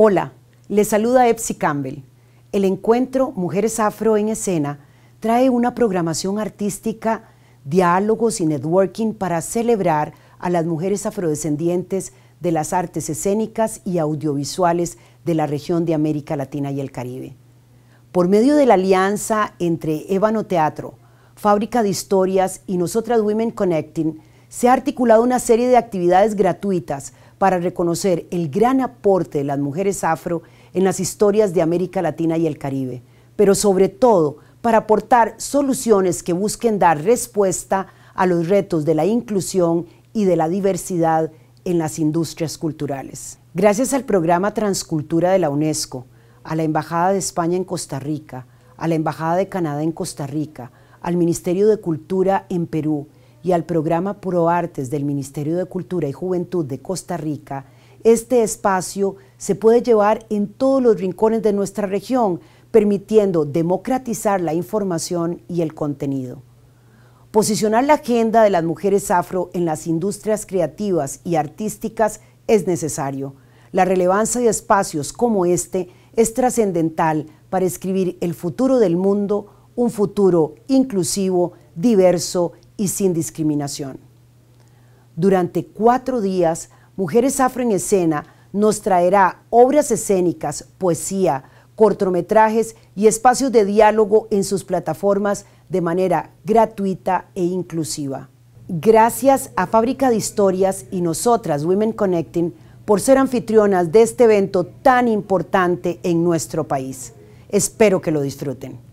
Hola, le saluda Epsi Campbell. El encuentro Mujeres Afro en Escena trae una programación artística, diálogos y networking para celebrar a las mujeres afrodescendientes de las artes escénicas y audiovisuales de la región de América Latina y el Caribe. Por medio de la alianza entre Ébano Teatro, Fábrica de Historias y Nosotras Women Connecting, se ha articulado una serie de actividades gratuitas para reconocer el gran aporte de las mujeres afro en las historias de América Latina y el Caribe, pero sobre todo para aportar soluciones que busquen dar respuesta a los retos de la inclusión y de la diversidad en las industrias culturales. Gracias al programa Transcultura de la UNESCO, a la Embajada de España en Costa Rica, a la Embajada de Canadá en Costa Rica, al Ministerio de Cultura en Perú y al programa Puro Artes del Ministerio de Cultura y Juventud de Costa Rica, este espacio se puede llevar en todos los rincones de nuestra región, permitiendo democratizar la información y el contenido. Posicionar la agenda de las mujeres afro en las industrias creativas y artísticas es necesario. La relevancia de espacios como este es trascendental para escribir el futuro del mundo, un futuro inclusivo, diverso y sin discriminación. Durante cuatro días, Mujeres Afro en Escena nos traerá obras escénicas, poesía, cortometrajes y espacios de diálogo en sus plataformas de manera gratuita e inclusiva. Gracias a Fábrica de Historias y nosotras, Women Connecting, por ser anfitrionas de este evento tan importante en nuestro país. Espero que lo disfruten.